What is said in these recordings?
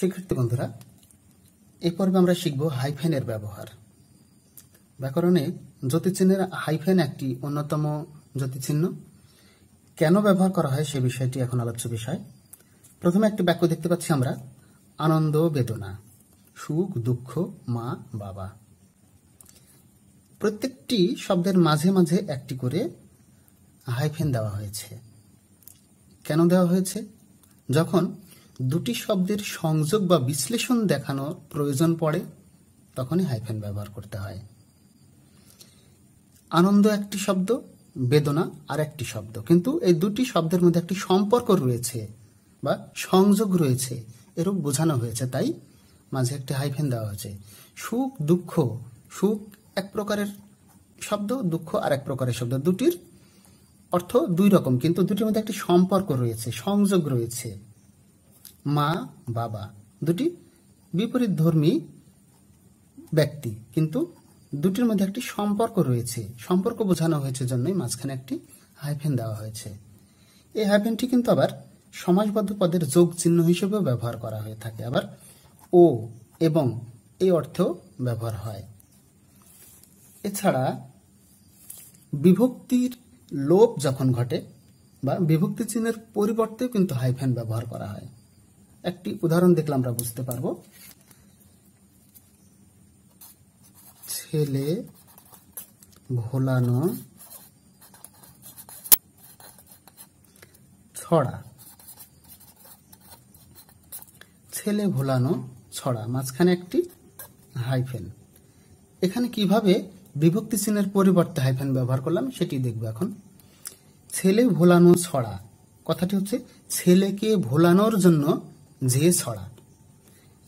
শিক্ষার্থী বন্ধুরা এই পর্বে আমরা শিখব হাইফেনের ব্যবহার ব্যাকরণে জ্যোতিচিহ্নের হাইফেন একটি অন্যতম জ্যোতিচিহ্ন কেন ব্যবহার করা হয় সে বিষয়টি এখন আলোচ্য বিষয় প্রথমে একটি বাক্য দেখতে পাচ্ছি আমরা আনন্দ বেদনা সুখ দুঃখ মা বাবা প্রত্যেকটি শব্দের মাঝে মাঝে একটি করে হাইফেন দেওয়া হয়েছে কেন দেওয়া হয়েছে যখন দুটি শব্দের সংযোগ বা বিশ্লেষণ দেখানোর প্রয়োজন পড়ে তখনই হাইফেন ব্যবহার করতে হয় আনন্দ একটি শব্দ বেদনা আর একটি শব্দ কিন্তু এই দুটি শব্দের মধ্যে একটি সম্পর্ক রয়েছে বা সংযোগ রয়েছে এরূপ বোঝানো হয়েছে তাই মাঝে একটি হাইফেন দেওয়া হয়েছে সুখ দুঃখ সুখ এক প্রকারের শব্দ দুঃখ আর এক প্রকারের শব্দ দুটির অর্থ দুই রকম কিন্তু দুটির মধ্যে একটি সম্পর্ক রয়েছে সংযোগ রয়েছে মা বাবা দুটি বিপরীত ধর্মী ব্যক্তি কিন্তু দুটির মধ্যে একটি সম্পর্ক রয়েছে সম্পর্ক বোঝানো হয়েছে জন্যই মাঝখানে একটি হাইফেন দেওয়া হয়েছে এই হাইফেনটি কিন্তু আবার সমাজবদ্ধ পদের যোগ চিহ্ন হিসেবেও ব্যবহার করা হয়ে থাকে আবার ও এবং এই অর্থেও ব্যবহার হয় এছাড়া বিভক্তির লোপ যখন ঘটে বা বিভক্তি চিহ্নের পরিবর্তেও কিন্তু হাইফেন ব্যবহার করা হয় একটি উদাহরণ দেখলে আমরা বুঝতে পারব ছেলে ভোলানো ছড়া ছেলে ভোলানো ছড়া মাঝখানে একটি হাইফেন এখানে কিভাবে বিভক্তি চিহ্নের পরিবর্তে হাইফেন ব্যবহার করলাম সেটি দেখব এখন ছেলে ভোলানো ছড়া কথাটি হচ্ছে ছেলেকে ভোলানোর জন্য যে ছড়া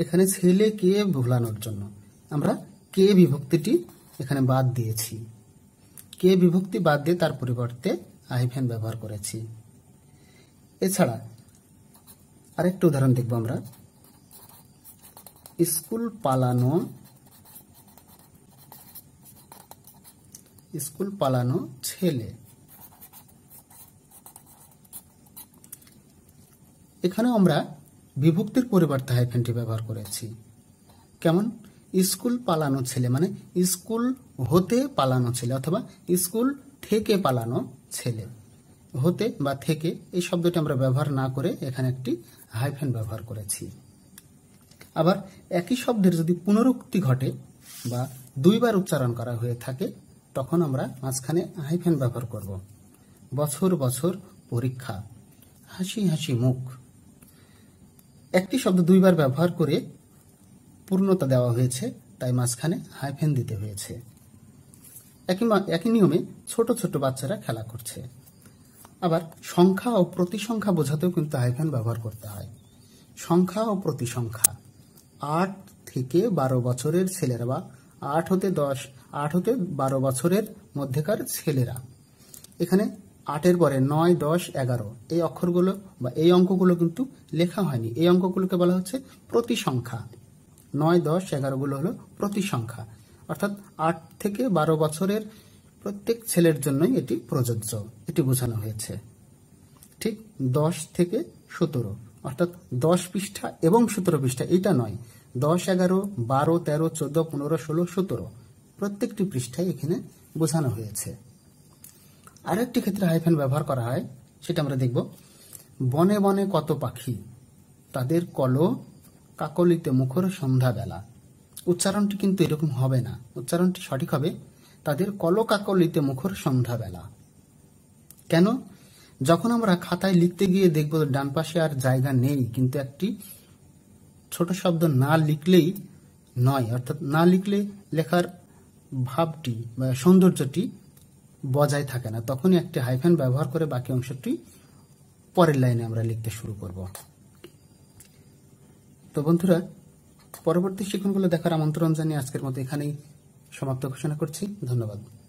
এখানে ছেলে কে ভোলানোর জন্য আমরা কে বিভক্তিটি এখানে বাদ দিয়েছি কে বিভক্তি বাদ দিয়ে তার পরিবর্তে আইফেন ব্যবহার করেছি এছাড়া আরেকটা উদাহরণ দেখব আমরা স্কুল পালানো স্কুল পালানো ছেলে এখানেও আমরা বিভক্তির পরিবর্তে হাইফেনটি ব্যবহার করেছি কেমন স্কুল পালানো ছেলে মানে স্কুল হতে পালানো ছেলে অথবা স্কুল থেকে পালানো ছেলে হতে বা থেকে এই শব্দটি আমরা ব্যবহার না করে এখানে একটি হাইফেন ব্যবহার করেছি আবার একই শব্দের যদি পুনরুক্তি ঘটে বা দুইবার উচ্চারণ করা হয়ে থাকে তখন আমরা মাঝখানে হাইফেন ব্যবহার করব বছর বছর পরীক্ষা হাসি হাসি মুখ একটি শব্দ দুইবার ব্যবহার করে পূর্ণতা দেওয়া হয়েছে তাই মাঝখানে হাইফেন দিতে হয়েছে একই একই নিয়মে ছোট ছোট বাচ্চারা খেলা করছে আবার সংখ্যা ও প্রতিসংখ্যা বোঝাতেও কিন্তু হাইফেন ব্যবহার করতে হয় সংখ্যা ও প্রতিসংখ্যা আট থেকে বারো বছরের ছেলেরা বা আট হতে দশ আট হতে বারো বছরের মধ্যেকার ছেলেরা এখানে আটের পরে নয় দশ এগারো এই অক্ষরগুলো বা এই অঙ্কগুলো কিন্তু লেখা হয়নি এই অঙ্কগুলোকে বলা হচ্ছে প্রতিসংখ্যা নয় দশ এগারোগুলো হলো প্রতিসংখ্যা অর্থাৎ আট থেকে বারো বছরের প্রত্যেক ছেলের জন্যই এটি প্রযোজ্য এটি বোঝানো হয়েছে ঠিক দশ থেকে সতেরো অর্থাৎ দশ পৃষ্ঠা এবং সতেরো পৃষ্ঠা এটা নয় দশ এগারো বারো তেরো চোদ্দ পনেরো ষোলো সতেরো প্রত্যেকটি পৃষ্ঠায় এখানে বোঝানো হয়েছে আরেকটি ক্ষেত্রে হাইফেন ব্যবহার করা হয় সেটা আমরা দেখব বনে বনে কত পাখি তাদের কল কাকলিতে মুখর সন্ধ্যাবেলা উচ্চারণটি কিন্তু এরকম হবে না উচ্চারণটি সঠিক হবে তাদের কল কাকলিতে মুখর সন্ধ্যাবেলা কেন যখন আমরা খাতায় লিখতে গিয়ে দেখব ডান পাশে আর জায়গা নেই কিন্তু একটি ছোট শব্দ না লিখলেই নয় অর্থাৎ না লিখলে লেখার ভাবটি বা সৌন্দর্যটি বজায় থাকে না তখনই একটি হাইফেন ব্যবহার করে বাকি অংশটি পরের লাইনে আমরা লিখতে শুরু করব তো বন্ধুরা পরবর্তী শিক্ষণগুলো দেখার আমন্ত্রণ জানিয়ে আজকের মতো এখানেই সমাপ্ত ঘোষণা করছি ধন্যবাদ